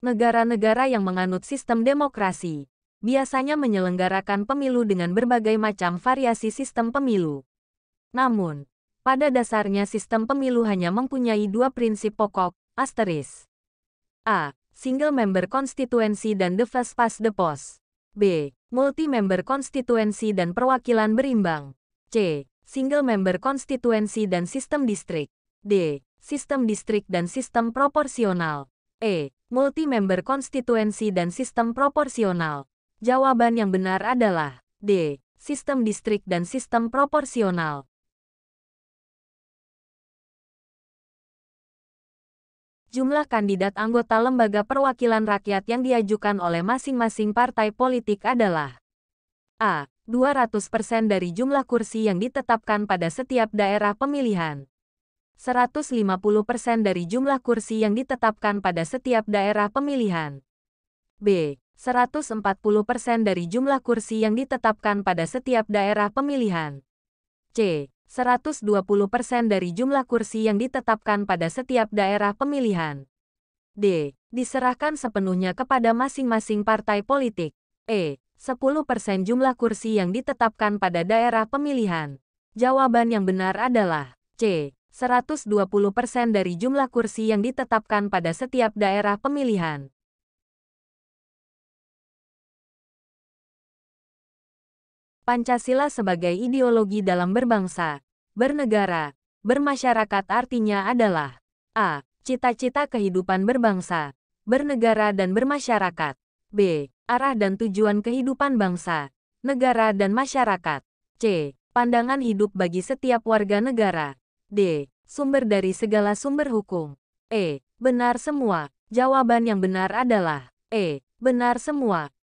Negara-negara yang menganut sistem demokrasi biasanya menyelenggarakan pemilu dengan berbagai macam variasi sistem pemilu. Namun, pada dasarnya sistem pemilu hanya mempunyai dua prinsip pokok, asteris. A. Single member constituency dan the first past the post. B. Multi member constituency dan perwakilan berimbang. C. Single member constituency dan sistem distrik. D. Sistem distrik dan sistem proporsional. E. Multi-member konstituensi dan sistem proporsional. Jawaban yang benar adalah D. Sistem distrik dan sistem proporsional. Jumlah kandidat anggota lembaga perwakilan rakyat yang diajukan oleh masing-masing partai politik adalah A. 200% dari jumlah kursi yang ditetapkan pada setiap daerah pemilihan. 150% dari jumlah kursi yang ditetapkan pada setiap daerah pemilihan. B. 140% dari jumlah kursi yang ditetapkan pada setiap daerah pemilihan. C. 120% dari jumlah kursi yang ditetapkan pada setiap daerah pemilihan. D. Diserahkan sepenuhnya kepada masing-masing partai politik. E. 10% jumlah kursi yang ditetapkan pada daerah pemilihan. Jawaban yang benar adalah C. 120 persen dari jumlah kursi yang ditetapkan pada setiap daerah pemilihan. Pancasila sebagai ideologi dalam berbangsa, bernegara, bermasyarakat artinya adalah A. Cita-cita kehidupan berbangsa, bernegara dan bermasyarakat. B. Arah dan tujuan kehidupan bangsa, negara dan masyarakat. C. Pandangan hidup bagi setiap warga negara. D. Sumber dari segala sumber hukum. E. Benar semua. Jawaban yang benar adalah E. Benar semua.